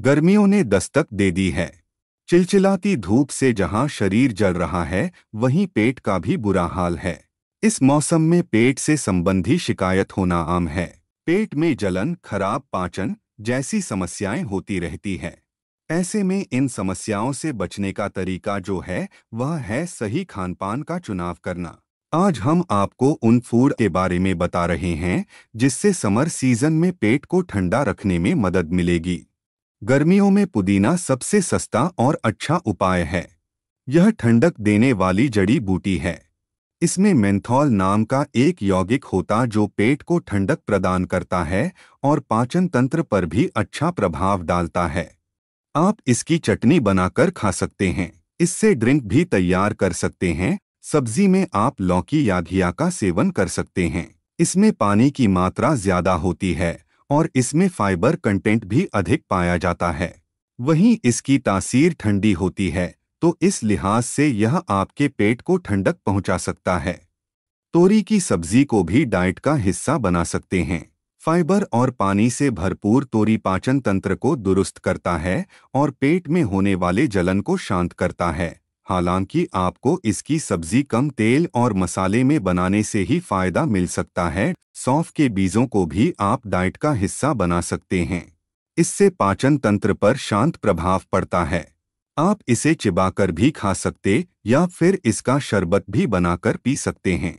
गर्मियों ने दस्तक दे दी है चिलचिलाती धूप से जहां शरीर जल रहा है वहीं पेट का भी बुरा हाल है इस मौसम में पेट से संबंधी शिकायत होना आम है पेट में जलन खराब पाचन जैसी समस्याएं होती रहती हैं ऐसे में इन समस्याओं से बचने का तरीका जो है वह है सही खानपान का चुनाव करना आज हम आपको उन फूड के बारे में बता रहे हैं जिससे समर सीजन में पेट को ठंडा रखने में मदद मिलेगी गर्मियों में पुदीना सबसे सस्ता और अच्छा उपाय है यह ठंडक देने वाली जड़ी बूटी है इसमें मेंथॉल नाम का एक यौगिक होता जो पेट को ठंडक प्रदान करता है और पाचन तंत्र पर भी अच्छा प्रभाव डालता है आप इसकी चटनी बनाकर खा सकते हैं इससे ड्रिंक भी तैयार कर सकते हैं सब्जी में आप लौकी या घिया का सेवन कर सकते हैं इसमें पानी की मात्रा ज्यादा होती है और इसमें फाइबर कंटेंट भी अधिक पाया जाता है वहीं इसकी तासीर ठंडी होती है तो इस लिहाज से यह आपके पेट को ठंडक पहुंचा सकता है तोरी की सब्जी को भी डाइट का हिस्सा बना सकते हैं फाइबर और पानी से भरपूर तोरी पाचन तंत्र को दुरुस्त करता है और पेट में होने वाले जलन को शांत करता है हालांकि आपको इसकी सब्जी कम तेल और मसाले में बनाने से ही फायदा मिल सकता है सौंफ के बीजों को भी आप डाइट का हिस्सा बना सकते हैं इससे पाचन तंत्र पर शांत प्रभाव पड़ता है आप इसे चिबाकर भी खा सकते या फिर इसका शरबत भी बनाकर पी सकते हैं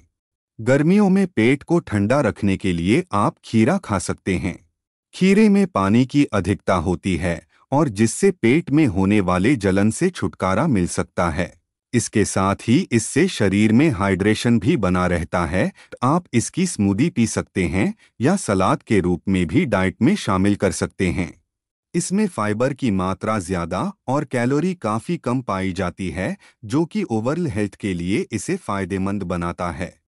गर्मियों में पेट को ठंडा रखने के लिए आप खीरा खा सकते हैं खीरे में पानी की अधिकता होती है और जिससे पेट में होने वाले जलन से छुटकारा मिल सकता है इसके साथ ही इससे शरीर में हाइड्रेशन भी बना रहता है आप इसकी स्मूदी पी सकते हैं या सलाद के रूप में भी डाइट में शामिल कर सकते हैं इसमें फाइबर की मात्रा ज़्यादा और कैलोरी काफ़ी कम पाई जाती है जो कि ओवरऑल हेल्थ के लिए इसे फ़ायदेमंद बनाता है